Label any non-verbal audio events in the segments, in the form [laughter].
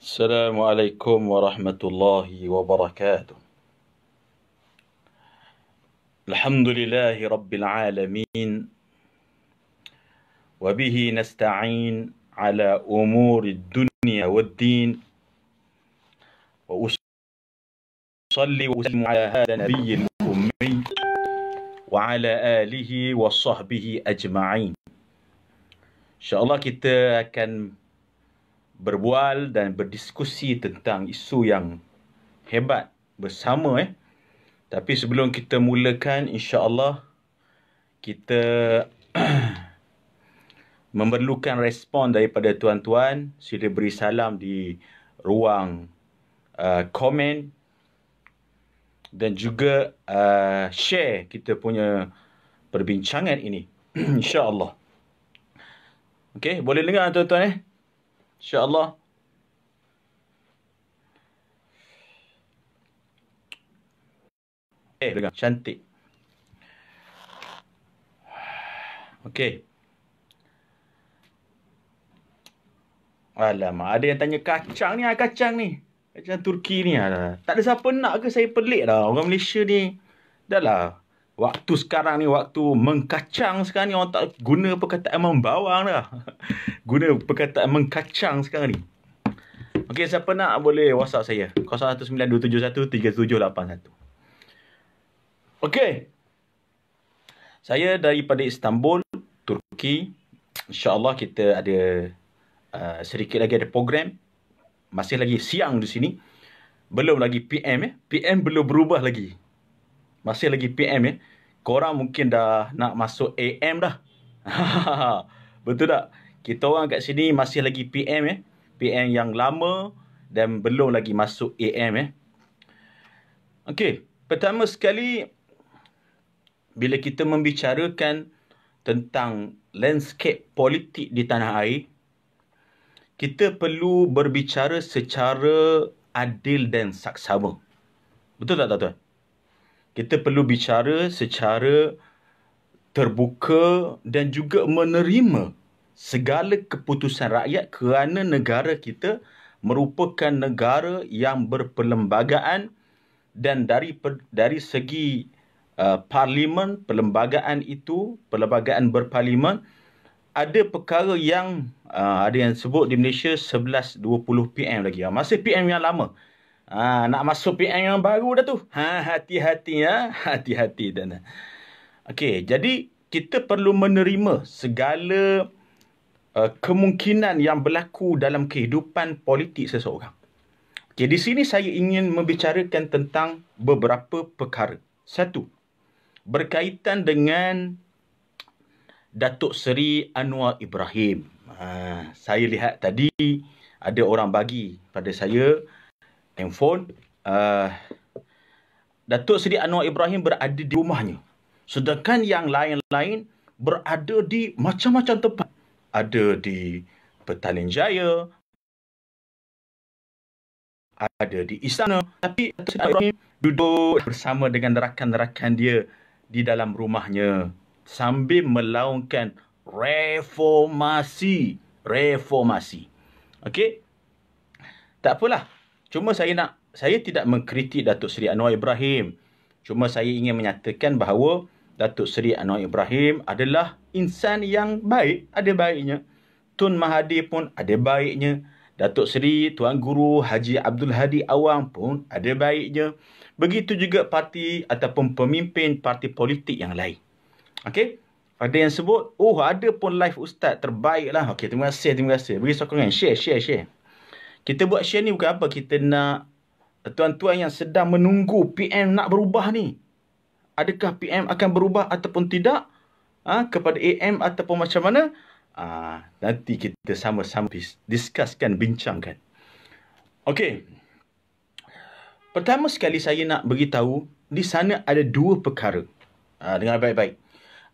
السلام عليكم ورحمة الله وبركاته الحمد لله رب العالمين وبه نستعين على أمور الدنيا والدين وأصلي وأسلم على هذا النبي الأمي وعلى آله وصحبه أجمعين إن شاء الله kita akan berbual dan berdiskusi tentang isu yang hebat bersama eh tapi sebelum kita mulakan insya-Allah kita [clears throat] memerlukan respon daripada tuan-tuan sila beri salam di ruang uh, komen dan juga uh, share kita punya perbincangan ini [clears throat] insya-Allah. Okey, boleh dengar tuan-tuan eh? Insya-Allah. Eh, dengar cantik. Okey. Alamak, ada yang tanya kacang ni, ah, kacang ni. Kacang Turki ni. Alamak. Ah. Tak ada siapa nak ke saya pelik dah orang Malaysia ni. Dah lah. Waktu sekarang ni, waktu mengkacang sekarang ni. Orang tak guna perkataan membawang dah. [laughs] guna perkataan mengkacang sekarang ni. Okay, siapa nak boleh whatsapp saya. 019-271-3781. Okay. Saya daripada Istanbul, Turki. InsyaAllah kita ada Ah, sedikit lagi ada program masih lagi siang di sini belum lagi PM eh PM belum berubah lagi masih lagi PM eh korang mungkin dah nak masuk AM dah [laughs] betul tak kita orang kat sini masih lagi PM eh PM yang lama dan belum lagi masuk AM eh okey pertama sekali bila kita membicarakan tentang landscape politik di tanah air kita perlu berbicara secara adil dan saksama. Betul tak tuan-tuan? Kita perlu bicara secara terbuka dan juga menerima segala keputusan rakyat kerana negara kita merupakan negara yang berperlembagaan dan dari dari segi uh, parlimen perlembagaan itu perlembagaan berparlimen ada perkara yang uh, ada yang sebut di Malaysia 11.20 PM lagi. Uh, ah, masih PM yang lama. Uh, nak masuk PM yang baru dah tu. Ha, hati-hati ya. [laughs] Hati-hati. Dan, Okey, jadi kita perlu menerima segala uh, kemungkinan yang berlaku dalam kehidupan politik seseorang. Okey, di sini saya ingin membicarakan tentang beberapa perkara. Satu, berkaitan dengan Datuk Seri Anwar Ibrahim. Ha, saya lihat tadi ada orang bagi pada saya handphone. Uh, Datuk Seri Anwar Ibrahim berada di rumahnya. Sedangkan yang lain-lain berada di macam-macam tempat. Ada di Petaling Jaya. Ada di istana. Tapi Datuk Seri Ibrahim duduk bersama dengan rakan-rakan dia di dalam rumahnya sambil melaungkan reformasi reformasi okey tak apalah cuma saya nak saya tidak mengkritik Datuk Seri Anwar Ibrahim cuma saya ingin menyatakan bahawa Datuk Seri Anwar Ibrahim adalah insan yang baik ada baiknya Tun Mahathir pun ada baiknya Datuk Seri Tuan Guru Haji Abdul Hadi Awang pun ada baiknya begitu juga parti ataupun pemimpin parti politik yang lain Okey. Ada yang sebut, oh ada pun live ustaz terbaiklah. Okey, terima kasih, terima kasih. Beri sokongan, share, share, share. Kita buat share ni bukan apa, kita nak tuan-tuan yang sedang menunggu PM nak berubah ni. Adakah PM akan berubah ataupun tidak? Ha, kepada AM ataupun macam mana? Ah, ha, nanti kita sama-sama discusskan, bincangkan. Okey. Pertama sekali saya nak beritahu, di sana ada dua perkara. Ha, ah, dengar baik-baik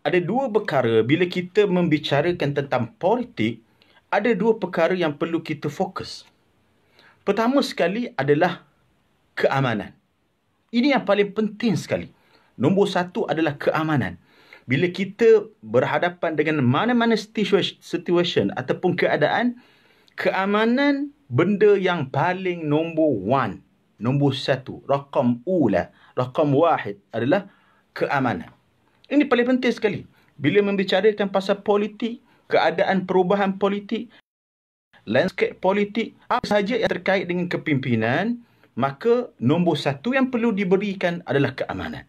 ada dua perkara bila kita membicarakan tentang politik, ada dua perkara yang perlu kita fokus. Pertama sekali adalah keamanan. Ini yang paling penting sekali. Nombor satu adalah keamanan. Bila kita berhadapan dengan mana-mana situasi situation ataupun keadaan, keamanan benda yang paling nombor one, nombor satu, rakam ula, rakam wahid adalah keamanan. Ini paling penting sekali. Bila membicarakan pasal politik, keadaan perubahan politik, landscape politik, apa sahaja yang terkait dengan kepimpinan, maka nombor satu yang perlu diberikan adalah keamanan.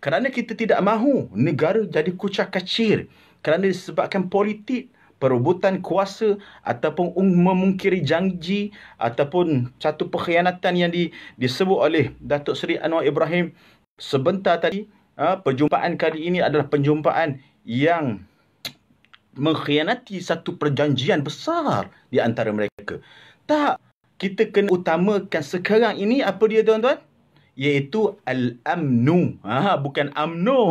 Kerana kita tidak mahu negara jadi kucak kacir kerana disebabkan politik, perebutan kuasa ataupun um- memungkiri janji ataupun satu pengkhianatan yang di, disebut oleh Datuk Seri Anwar Ibrahim sebentar tadi ha, perjumpaan kali ini adalah perjumpaan yang mengkhianati satu perjanjian besar di antara mereka. Tak, kita kena utamakan sekarang ini apa dia tuan-tuan? Iaitu Al-Amnu. Ha, bukan amnu,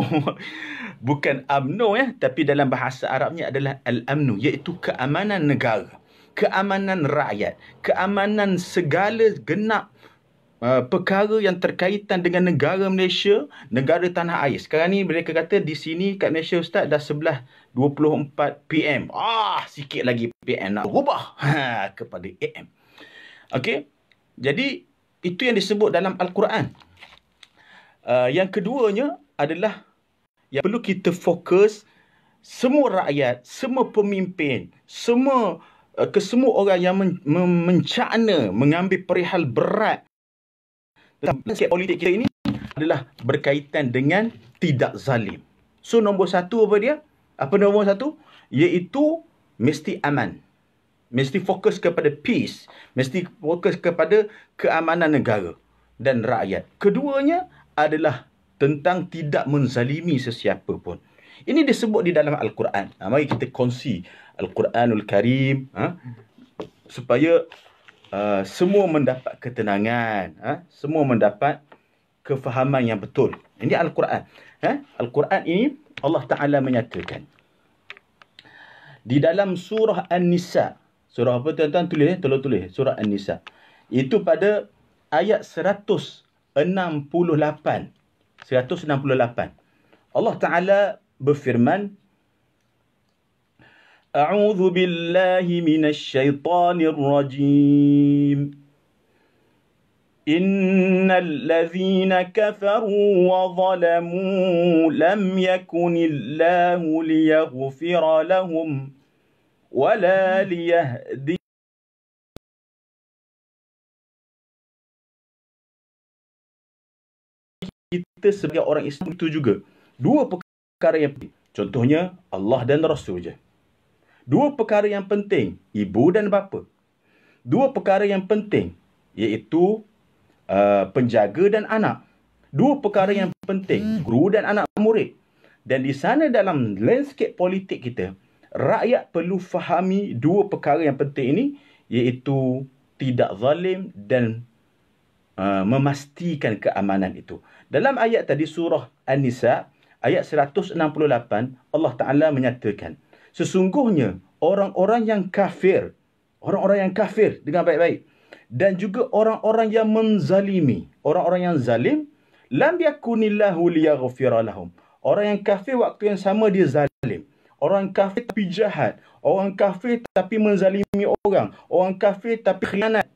[laughs] bukan amnu ya. Tapi dalam bahasa Arabnya adalah Al-Amnu. Iaitu keamanan negara. Keamanan rakyat. Keamanan segala genap uh, perkara yang terkaitan dengan negara Malaysia, negara tanah air. Sekarang ni mereka kata di sini kat Malaysia Ustaz dah sebelah 24 PM. Ah, sikit lagi PM nak berubah [laughs] ha, kepada AM. Okey. Jadi itu yang disebut dalam Al-Quran. Uh, yang keduanya adalah yang perlu kita fokus semua rakyat, semua pemimpin, semua uh, kesemua orang yang men- men- mencana mengambil perihal berat tentang politik kita ini adalah berkaitan dengan tidak zalim. So nombor satu apa dia? Apa nombor satu? Iaitu mesti aman. Mesti fokus kepada peace. Mesti fokus kepada keamanan negara dan rakyat. Keduanya adalah tentang tidak menzalimi sesiapa pun. Ini disebut di dalam Al-Quran. Ha, mari kita kongsi Al-Quranul Karim. Ha? Supaya Uh, semua mendapat ketenangan, uh, semua mendapat kefahaman yang betul. Ini Al-Quran. Uh, Al-Quran ini Allah Taala menyatakan di dalam surah An-Nisa. Surah apa tuan-tuan tulis? Eh? Tolong tulis. Eh? Surah An-Nisa. Itu pada ayat 168. 168. Allah Taala berfirman أعوذ بالله من الشيطان الرجيم إن الذين كفروا وظلموا لم يكن الله ليغفر لهم ولا ليهدي kita sebagai orang Islam itu juga dua perkara yang penting. Contohnya Allah dan Rasul je. dua perkara yang penting, ibu dan bapa. Dua perkara yang penting, iaitu uh, penjaga dan anak. Dua perkara yang penting, hmm. guru dan anak murid. Dan di sana dalam landscape politik kita, rakyat perlu fahami dua perkara yang penting ini, iaitu tidak zalim dan uh, memastikan keamanan itu. Dalam ayat tadi surah An-Nisa, ayat 168, Allah Ta'ala menyatakan, sesungguhnya orang-orang yang kafir, orang-orang yang kafir dengan baik-baik dan juga orang-orang yang menzalimi, orang-orang yang zalim, lam yakunillahu liyaghfir lahum. Orang yang kafir waktu yang sama dia zalim. Orang kafir tapi jahat, orang kafir tapi menzalimi orang, orang kafir tapi khianat.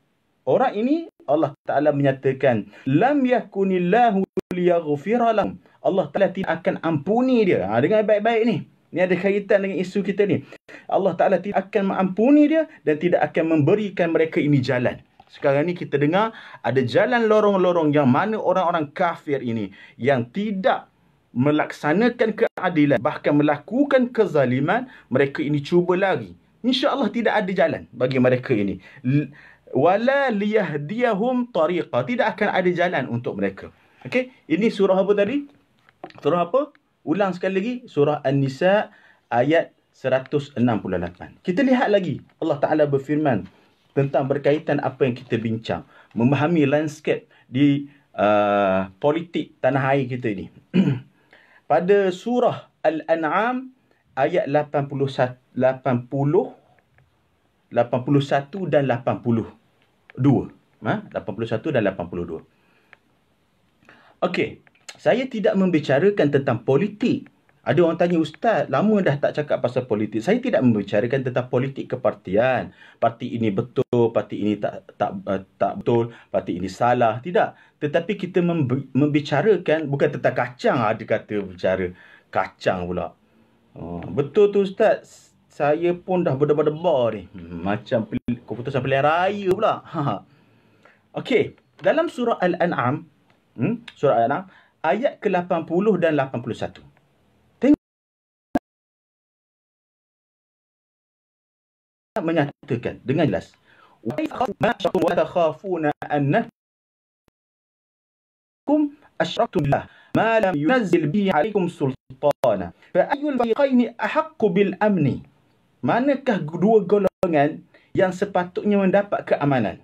Orang ini Allah Taala menyatakan lam yakunillahu liyaghfir lahum. Allah Taala tidak akan ampuni dia. Ha, dengan baik-baik ni. Ini ada kaitan dengan isu kita ni. Allah Ta'ala tidak akan mengampuni dia dan tidak akan memberikan mereka ini jalan. Sekarang ni kita dengar ada jalan lorong-lorong yang mana orang-orang kafir ini yang tidak melaksanakan keadilan bahkan melakukan kezaliman mereka ini cuba lari insyaallah tidak ada jalan bagi mereka ini wala liyahdiyahum tariqa tidak akan ada jalan untuk mereka Okay, ini surah apa tadi surah apa Ulang sekali lagi surah An-Nisa ayat 168. Kita lihat lagi Allah Ta'ala berfirman tentang berkaitan apa yang kita bincang. Memahami landscape di uh, politik tanah air kita ini. [clears throat] Pada surah Al-An'am ayat 81, 80, 81 dan 82. Ha? 81 dan 82. Okey, saya tidak membicarakan tentang politik. Ada orang tanya, Ustaz, lama dah tak cakap pasal politik. Saya tidak membicarakan tentang politik kepartian. Parti ini betul, parti ini tak tak uh, tak betul, parti ini salah. Tidak. Tetapi kita membicarakan, bukan tentang kacang, ada kata bicara kacang pula. Oh, betul tu Ustaz, saya pun dah berdebar-debar ni. Hmm, macam keputusan pilihan raya pula. [laughs] Okey, dalam surah Al-An'am, hmm? surah Al-An'am, ayat ke-80 dan 81. Tengok. Menyatakan dengan jelas. Wa'idha khafuna wa takhafuna anna kum asyraktum billah ma lam yunazzil bi alaikum sultana fa ayyul fariqain ahaq bil amni manakah dua golongan yang sepatutnya mendapat keamanan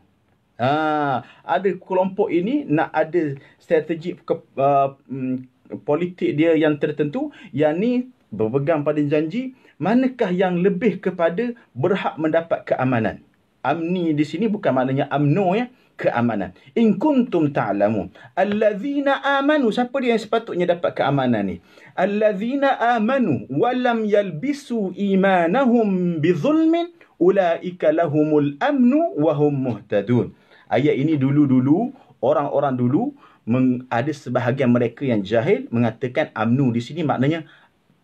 Ha, ada kelompok ini nak ada strategi ke, uh, mm, politik dia yang tertentu yang ni berpegang pada janji manakah yang lebih kepada berhak mendapat keamanan. Amni di sini bukan maknanya amno ya keamanan. In kuntum ta'lamu alladhina amanu siapa dia yang sepatutnya dapat keamanan ni? Alladhina amanu wa lam yalbisu imanahum bi ulaika lahumul amnu wa hum muhtadun ayat ini dulu-dulu orang-orang dulu ada sebahagian mereka yang jahil mengatakan amnu di sini maknanya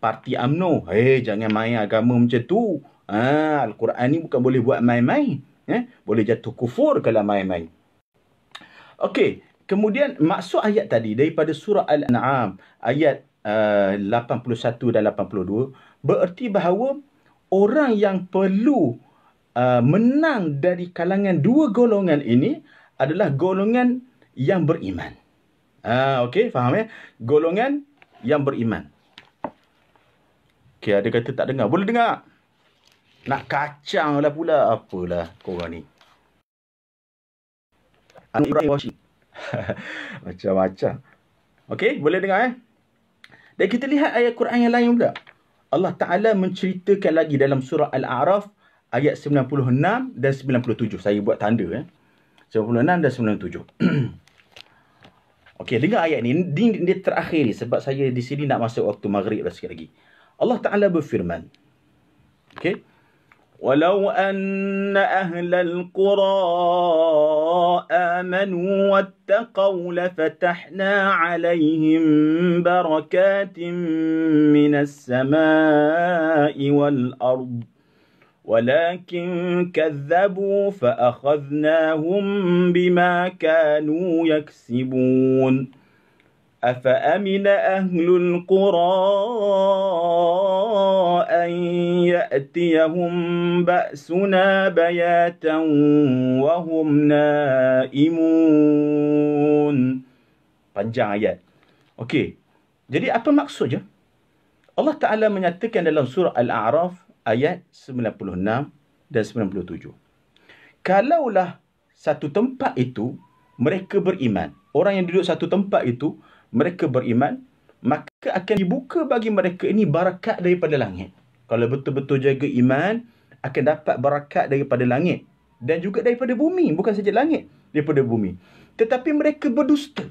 parti amnu eh jangan main agama macam tu ha, al-Quran ni bukan boleh buat main-main eh boleh jatuh kufur kalau main-main okey kemudian maksud ayat tadi daripada surah al-an'am ayat eh, uh, 81 dan 82 bererti bahawa orang yang perlu Uh, menang dari kalangan dua golongan ini adalah golongan yang beriman. Ah, okey, faham ya? Golongan yang beriman. Okey, ada kata tak dengar. Boleh dengar? Nak kacang lah pula. Apalah korang ni. Ibrahim Washi. [laughs] Macam-macam. Okey, boleh dengar eh? Dan kita lihat ayat Quran yang lain pula. Allah Ta'ala menceritakan lagi dalam surah Al-A'raf ayat 96 dan 97. Saya buat tanda eh. 96 dan 97. [clears throat] Okey, dengar ayat ni. Ini dia terakhir sebab saya di sini nak masuk waktu maghrib lah sikit lagi. Allah Ta'ala berfirman. Okey. ولو أن أهل القرى آمنوا واتقوا لفتحنا عليهم بركات من wal والأرض ولكن كذبوا فأخذناهم بما كانوا يكسبون أفأمن أهل القرى أن يأتيهم بأسنا بياتا وهم نائمون Panjang ayat. Okey. Jadi apa maksudnya? Allah Ta'ala menyatakan dalam surah Al-A'raf ayat 96 dan 97. Kalaulah satu tempat itu mereka beriman, orang yang duduk satu tempat itu mereka beriman, maka akan dibuka bagi mereka ini barakat daripada langit. Kalau betul-betul jaga iman, akan dapat barakat daripada langit dan juga daripada bumi, bukan saja langit, daripada bumi. Tetapi mereka berdusta.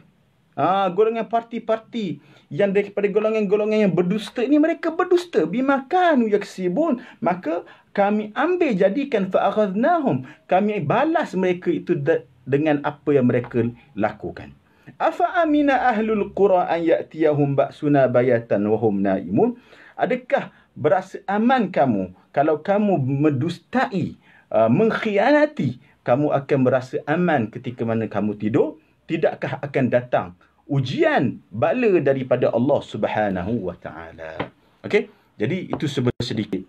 Ah, golongan parti-parti yang daripada golongan-golongan yang berdusta ini mereka berdusta bimakan yaksibun maka kami ambil jadikan fa'akhadnahum kami balas mereka itu dengan apa yang mereka lakukan afa amina ahlul qura an ya'tiyahum ba'suna bayatan wa hum naimun adakah berasa aman kamu kalau kamu mendustai uh, mengkhianati kamu akan berasa aman ketika mana kamu tidur tidakkah akan datang ujian bala daripada Allah Subhanahu wa taala. Okey? Jadi itu sebesar sedikit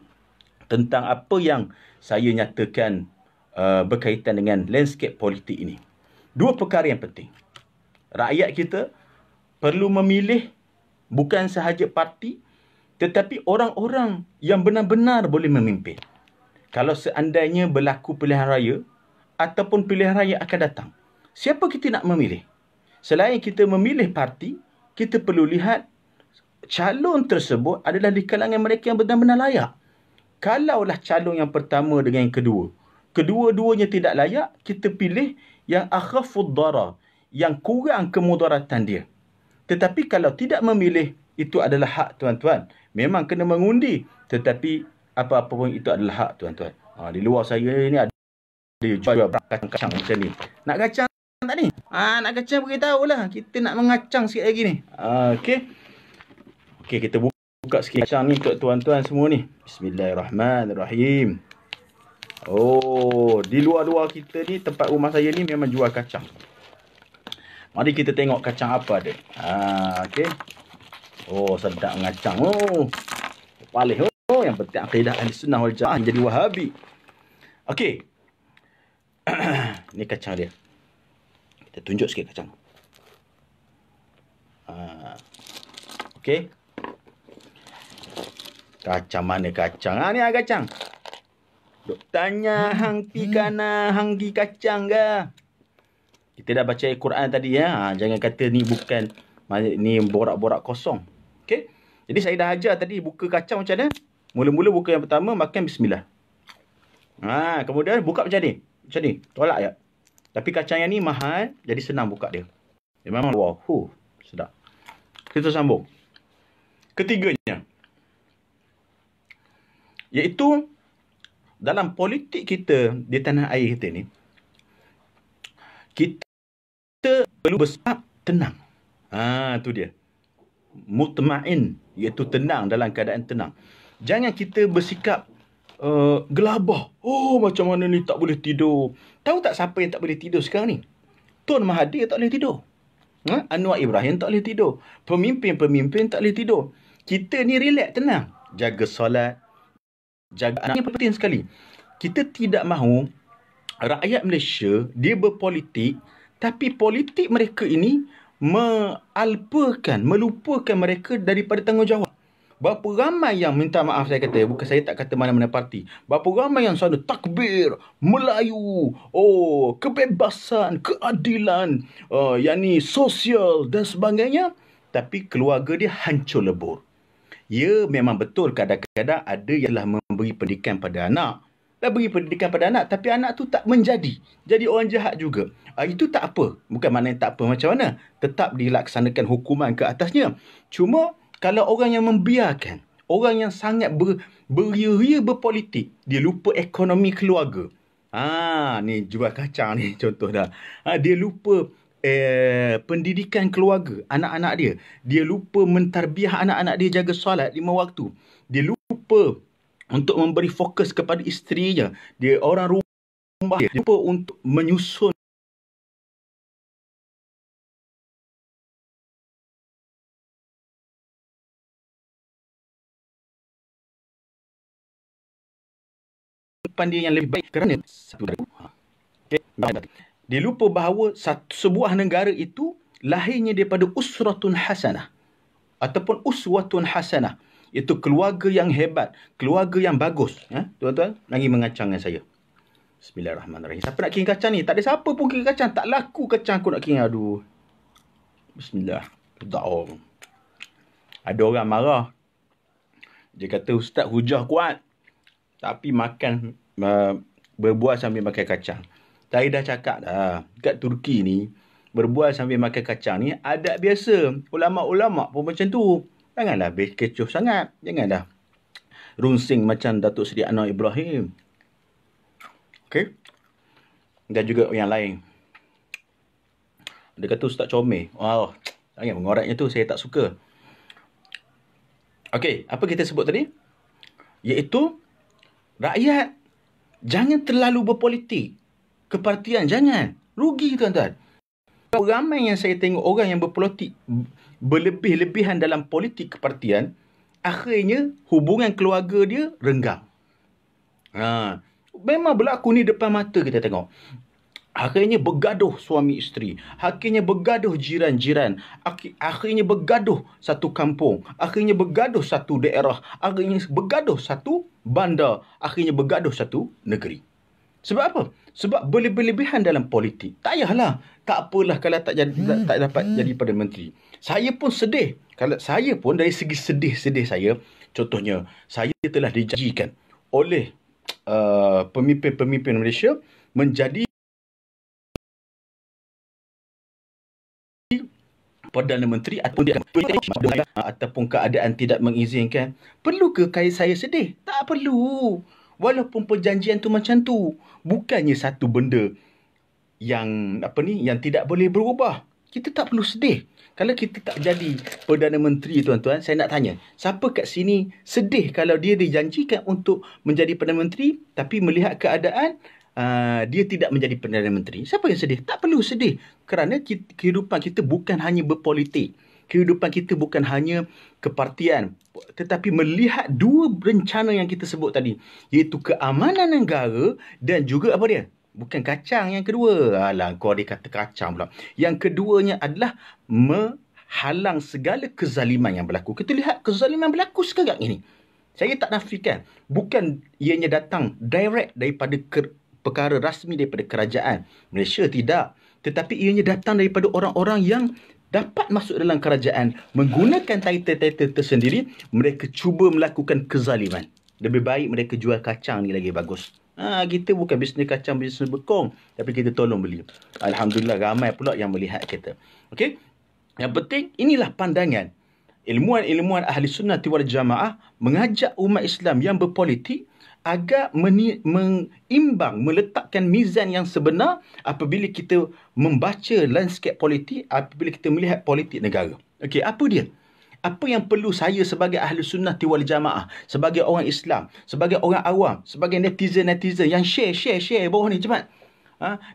tentang apa yang saya nyatakan uh, berkaitan dengan landscape politik ini. Dua perkara yang penting. Rakyat kita perlu memilih bukan sahaja parti tetapi orang-orang yang benar-benar boleh memimpin. Kalau seandainya berlaku pilihan raya ataupun pilihan raya akan datang, siapa kita nak memilih? Selain kita memilih parti, kita perlu lihat calon tersebut adalah di kalangan mereka yang benar-benar layak. Kalaulah calon yang pertama dengan yang kedua, kedua-duanya tidak layak, kita pilih yang akhafuddara, yang kurang kemudaratan dia. Tetapi kalau tidak memilih, itu adalah hak tuan-tuan. Memang kena mengundi, tetapi apa-apa pun itu adalah hak tuan-tuan. Ha, di luar saya ini ada dia jual kacang-kacang macam ni. Nak kacang? tak ni? Ah ha, nak kacang beritahulah. Kita nak mengacang sikit lagi ni. Ah okey. Okey kita buka buka sikit kacang ni untuk tuan-tuan semua ni. Bismillahirrahmanirrahim. Oh, di luar-luar kita ni tempat rumah saya ni memang jual kacang. Mari kita tengok kacang apa dia. Ha, ah, okey. Oh, sedap mengacang. Oh. Paling oh, oh, yang penting akidah Ahli Sunnah wal Jamaah jadi Wahabi. Okey. [clears throat] ni kacang dia. Kita tunjuk sikit kacang. Ha. Ah. Okey. Kacang mana kacang? Ha ni ah kacang. Duk tanya hmm. hang pi kana hmm. hang di kacang ke? Kita dah baca Al-Quran tadi ya. Ha, jangan kata ni bukan ni borak-borak kosong. Okey. Jadi saya dah ajar tadi buka kacang macam mana? Mula-mula buka yang pertama makan bismillah. Ha, kemudian buka macam ni. Macam ni. Tolak ya. Tapi kacang yang ni mahal, jadi senang buka dia. Dia memang wow, huh, sedap. Kita sambung. Ketiganya. Iaitu dalam politik kita di tanah air kita ni kita, kita perlu bersikap tenang. Ha, tu dia. Mutmain iaitu tenang dalam keadaan tenang. Jangan kita bersikap uh, gelabah. Oh, macam mana ni tak boleh tidur. Tahu tak siapa yang tak boleh tidur sekarang ni? tuan Mahathir tak boleh tidur. Ha? Anwar Ibrahim tak boleh tidur. Pemimpin-pemimpin tak boleh tidur. Kita ni relax, tenang. Jaga solat. Jaga anak. Ini penting sekali. Kita tidak mahu rakyat Malaysia, dia berpolitik. Tapi politik mereka ini mealpakan, melupakan mereka daripada tanggungjawab. Berapa ramai yang minta maaf saya kata Bukan saya tak kata mana-mana parti Berapa ramai yang sana takbir Melayu Oh Kebebasan Keadilan uh, oh, Yang ni sosial dan sebagainya Tapi keluarga dia hancur lebur Ya memang betul kadang-kadang ada yang telah memberi pendidikan pada anak Dah beri pendidikan pada anak Tapi anak tu tak menjadi Jadi orang jahat juga uh, Itu tak apa Bukan mana yang tak apa macam mana Tetap dilaksanakan hukuman ke atasnya Cuma Cuma kalau orang yang membiarkan, orang yang sangat ber, beria-ria berpolitik, dia lupa ekonomi keluarga. Ha, ni jual kacang ni [laughs] contoh dah. Ha, dia lupa eh, pendidikan keluarga, anak-anak dia. Dia lupa mentarbiah anak-anak dia jaga solat lima waktu. Dia lupa untuk memberi fokus kepada isterinya. Dia orang rumah dia. Dia lupa untuk menyusun kehidupan dia yang lebih baik kerana satu negara. Okay. Dia lupa bahawa satu, sebuah negara itu lahirnya daripada usratun hasanah ataupun uswatun hasanah. Itu keluarga yang hebat, keluarga yang bagus. Ha? Tuan-tuan, lagi mengacang dengan saya. Bismillahirrahmanirrahim. Siapa nak kering kacang ni? Tak ada siapa pun kering kacang. Tak laku kacang aku nak kering. Aduh. Bismillah. Tak Ada orang marah. Dia kata, Ustaz hujah kuat. Tapi makan berbuah sambil makan kacang. Saya dah cakap dah, kat Turki ni, berbuah sambil makan kacang ni adat biasa. Ulama-ulama pun macam tu. Janganlah habis kecoh sangat. Janganlah runsing macam Datuk Seri Anwar Ibrahim. Okay? Dan juga yang lain. Dia kata Ustaz Comel. Wow, sangat mengoraknya tu. Saya tak suka. Okay, apa kita sebut tadi? Iaitu, rakyat Jangan terlalu berpolitik. Kepartian, jangan. Rugi tuan-tuan. Ramai yang saya tengok orang yang berpolitik berlebih-lebihan dalam politik kepartian, akhirnya hubungan keluarga dia renggang. Ha. Memang berlaku ni depan mata kita tengok. Akhirnya bergaduh suami isteri. Akhirnya bergaduh jiran-jiran. Akhirnya bergaduh satu kampung. Akhirnya bergaduh satu daerah. Akhirnya bergaduh satu bandar. Akhirnya bergaduh satu negeri. Sebab apa? Sebab berlebihan dalam politik. Tak payahlah. Tak apalah kalau tak, jad, hmm. tak, tak dapat hmm. jadi pada Menteri. Saya pun sedih. Kalau saya pun dari segi sedih-sedih saya. Contohnya, saya telah dijanjikan oleh uh, pemimpin-pemimpin Malaysia menjadi Perdana Menteri ataupun dia ataupun keadaan tidak mengizinkan. Perlu ke kaya saya sedih? Tak perlu. Walaupun perjanjian tu macam tu, bukannya satu benda yang apa ni yang tidak boleh berubah. Kita tak perlu sedih. Kalau kita tak jadi Perdana Menteri tuan-tuan, saya nak tanya, siapa kat sini sedih kalau dia dijanjikan untuk menjadi Perdana Menteri tapi melihat keadaan uh, dia tidak menjadi Perdana Menteri. Siapa yang sedih? Tak perlu sedih. Kerana kita, kehidupan kita bukan hanya berpolitik. Kehidupan kita bukan hanya kepartian. Tetapi melihat dua rencana yang kita sebut tadi. Iaitu keamanan negara dan juga apa dia? Bukan kacang yang kedua. Alah, kau ada kata kacang pula. Yang keduanya adalah menghalang segala kezaliman yang berlaku. Kita lihat kezaliman berlaku sekarang ini. Saya tak nafikan. Bukan ianya datang direct daripada ke, perkara rasmi daripada kerajaan Malaysia tidak tetapi ianya datang daripada orang-orang yang dapat masuk dalam kerajaan menggunakan title-title tersendiri mereka cuba melakukan kezaliman lebih baik mereka jual kacang ni lagi bagus Ha, kita bukan bisnes kacang, bisnes bekong Tapi kita tolong beli Alhamdulillah ramai pula yang melihat kita okay? Yang penting inilah pandangan Ilmuan-ilmuan ahli sunnah tiwal jamaah Mengajak umat Islam yang berpolitik agak mengimbang, meletakkan mizan yang sebenar apabila kita membaca landscape politik, apabila kita melihat politik negara. Okey, apa dia? Apa yang perlu saya sebagai ahli sunnah tiwal jamaah, sebagai orang Islam, sebagai orang awam, sebagai netizen-netizen yang share, share, share bawah ni cepat.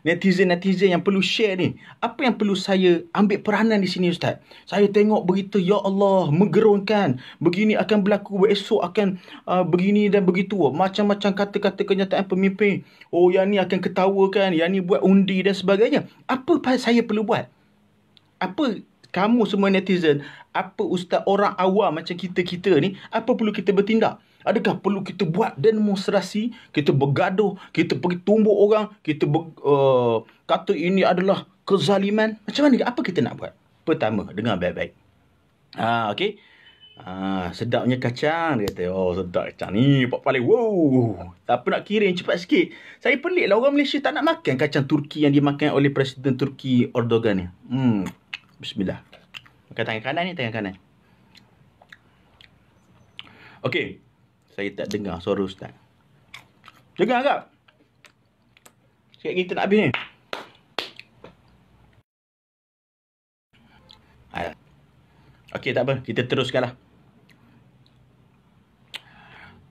Netizen-netizen ha? yang perlu share ni Apa yang perlu saya ambil peranan di sini Ustaz? Saya tengok berita Ya Allah Menggerunkan Begini akan berlaku Esok akan uh, Begini dan begitu Macam-macam kata-kata kenyataan pemimpin Oh yang ni akan kan Yang ni buat undi dan sebagainya Apa saya perlu buat? Apa kamu semua netizen Apa Ustaz orang awam macam kita-kita ni Apa perlu kita bertindak? Adakah perlu kita buat demonstrasi, kita bergaduh, kita pergi tumbuk orang, kita ber, uh, kata ini adalah kezaliman? Macam mana? Apa kita nak buat? Pertama, dengar baik-baik. Ha, ah, okay. Ha, ah, sedapnya kacang, dia kata. Oh, sedap kacang ni. Pak paling, wow. Tak apa nak kirim, cepat sikit. Saya pelik lah orang Malaysia tak nak makan kacang Turki yang dimakan oleh Presiden Turki Erdogan ni. Hmm. Bismillah. Makan tangan kanan ni, tangan kanan. Okay saya tak dengar suara ustaz. Jangan agak. Sekejap kita nak habis ni. Ah. Okey tak apa, kita teruskanlah.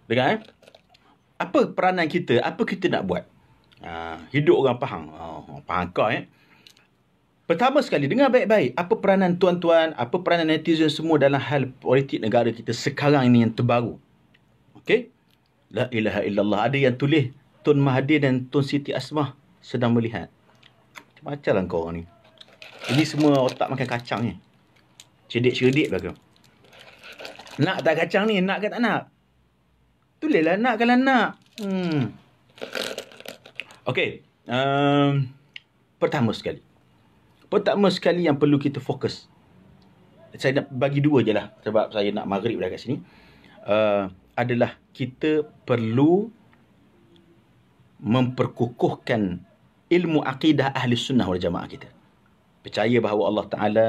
Dengar eh. Apa peranan kita? Apa kita nak buat? Ha, hidup orang Pahang. oh, Pahang kau eh. Pertama sekali, dengar baik-baik. Apa peranan tuan-tuan, apa peranan netizen semua dalam hal politik negara kita sekarang ini yang terbaru. Okay, La ilaha illallah. Ada yang tulis Tun Mahdi dan Tun Siti Asmah sedang melihat. Macam-macam lah kau orang ni. Ini semua otak makan kacang ni. Cedik-cedik lah Nak tak kacang ni? Nak ke tak nak? Tulislah nak kalau nak. Hmm. Okey. Um, pertama sekali. Pertama sekali yang perlu kita fokus. Saya nak bagi dua je lah. Sebab saya nak maghrib dah kat sini. Uh, adalah kita perlu memperkukuhkan ilmu akidah ahli sunnah wal jamaah kita. Percaya bahawa Allah Ta'ala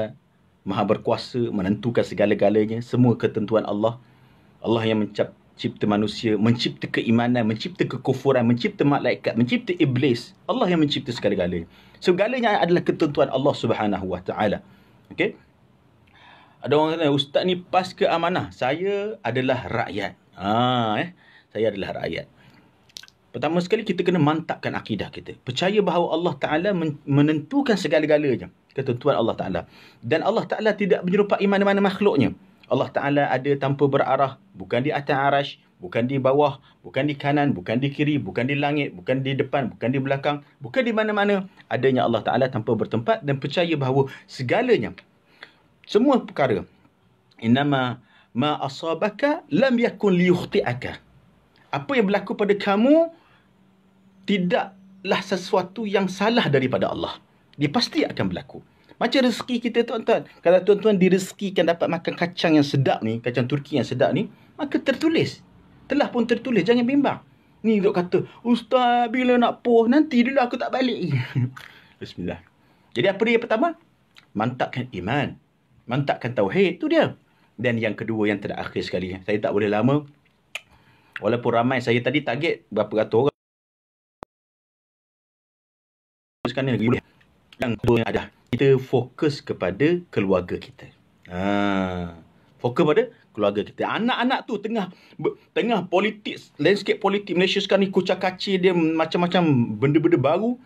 maha berkuasa menentukan segala-galanya, semua ketentuan Allah. Allah yang mencipta manusia, mencipta keimanan, mencipta kekufuran, mencipta malaikat, mencipta iblis. Allah yang mencipta segala-galanya. Segalanya adalah ketentuan Allah Subhanahu Wa Ta'ala. Okey? Ada orang kata, Ustaz ni pas ke amanah. Saya adalah rakyat. Ha, eh? Saya adalah rakyat. Pertama sekali, kita kena mantapkan akidah kita. Percaya bahawa Allah Ta'ala menentukan segala-galanya. Ketentuan Allah Ta'ala. Dan Allah Ta'ala tidak menyerupai mana-mana makhluknya. Allah Ta'ala ada tanpa berarah. Bukan di atas arash. Bukan di bawah. Bukan di kanan. Bukan di kiri. Bukan di langit. Bukan di depan. Bukan di belakang. Bukan di mana-mana. Adanya Allah Ta'ala tanpa bertempat. Dan percaya bahawa segalanya. Semua perkara. Inama. Inama ma asabaka lam yakun liyukhti'aka. Apa yang berlaku pada kamu tidaklah sesuatu yang salah daripada Allah. Dia pasti akan berlaku. Macam rezeki kita tuan-tuan. Kalau tuan-tuan direzekikan dapat makan kacang yang sedap ni, kacang Turki yang sedap ni, maka tertulis. Telah pun tertulis. Jangan bimbang. Ni dok kata, Ustaz, bila nak poh, nanti dulu aku tak balik. [laughs] Bismillah. Jadi apa dia pertama? Mantapkan iman. Mantapkan tauhid. tu dia. Dan yang kedua yang terakhir sekali. Saya tak boleh lama. Walaupun ramai saya tadi target berapa ratus orang. Teruskan negeri Yang kedua yang ada. Kita fokus kepada keluarga kita. Ha. Fokus pada keluarga kita. Anak-anak tu tengah tengah politik, landscape politik Malaysia sekarang ni kucak kacir dia macam-macam benda-benda baru.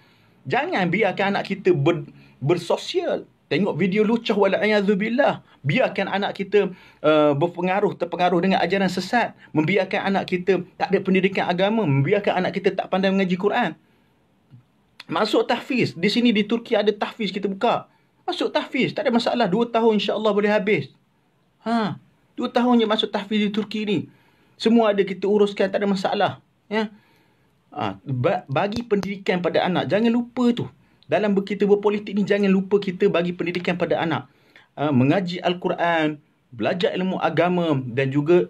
Jangan biarkan anak kita ber, bersosial. Tengok video lucah wala'ayazubillah. Biarkan anak kita uh, berpengaruh, terpengaruh dengan ajaran sesat. Membiarkan anak kita tak ada pendidikan agama. Membiarkan anak kita tak pandai mengaji Quran. Masuk tahfiz. Di sini di Turki ada tahfiz kita buka. Masuk tahfiz. Tak ada masalah. Dua tahun insya Allah boleh habis. Ha. Dua tahun je masuk tahfiz di Turki ni. Semua ada kita uruskan. Tak ada masalah. Ya. Ha. Bagi pendidikan pada anak. Jangan lupa tu dalam kita berpolitik ni jangan lupa kita bagi pendidikan pada anak. Uh, mengaji Al-Quran, belajar ilmu agama dan juga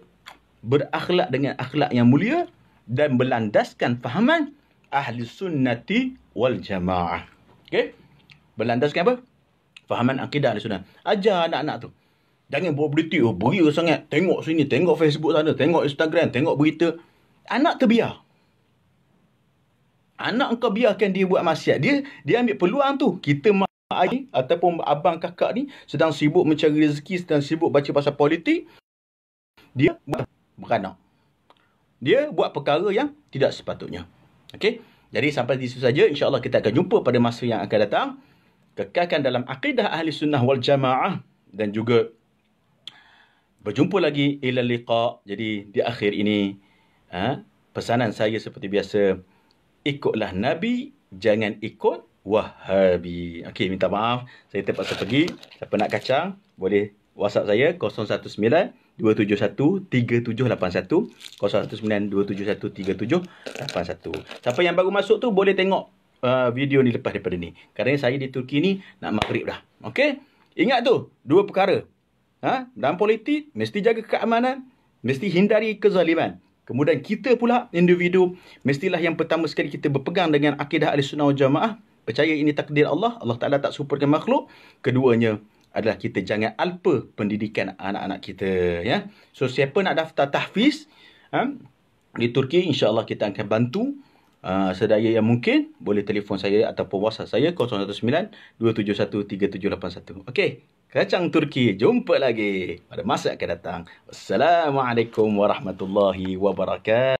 berakhlak dengan akhlak yang mulia dan berlandaskan fahaman ahli sunnati wal jamaah. Okay? Berlandaskan apa? Fahaman akidah ahli sunnah. Ajar anak-anak tu. Jangan buat politik, oh, beria sangat. Tengok sini, tengok Facebook sana, tengok Instagram, tengok berita. Anak terbiar anak kau biarkan dia buat maksiat dia dia ambil peluang tu kita mak ai ataupun abang kakak ni sedang sibuk mencari rezeki sedang sibuk baca pasal politik dia buat beranak dia buat perkara yang tidak sepatutnya okey jadi sampai di situ saja insyaallah kita akan jumpa pada masa yang akan datang kekalkan dalam akidah ahli sunnah wal jamaah dan juga berjumpa lagi ila liqa jadi di akhir ini ha, pesanan saya seperti biasa ikutlah Nabi, jangan ikut Wahabi. Okey, minta maaf. Saya terpaksa pergi. Siapa nak kacang, boleh WhatsApp saya 019 271 3781. 019 271 3781. Siapa yang baru masuk tu, boleh tengok uh, video ni lepas daripada ni. Kerana saya di Turki ni, nak maghrib dah. Okey? Ingat tu, dua perkara. Ha? Dalam politik, mesti jaga keamanan. Mesti hindari kezaliman. Kemudian kita pula individu mestilah yang pertama sekali kita berpegang dengan akidah ahli sunnah jamaah. Percaya ini takdir Allah. Allah Ta'ala tak superkan makhluk. Keduanya adalah kita jangan alpa pendidikan anak-anak kita. ya. So siapa nak daftar tahfiz ha? di Turki insya Allah kita akan bantu. Uh, sedaya yang mungkin boleh telefon saya ataupun WhatsApp saya 019 271 3781. Okey. Kacang Turki. Jumpa lagi pada masa akan datang. Assalamualaikum warahmatullahi wabarakatuh.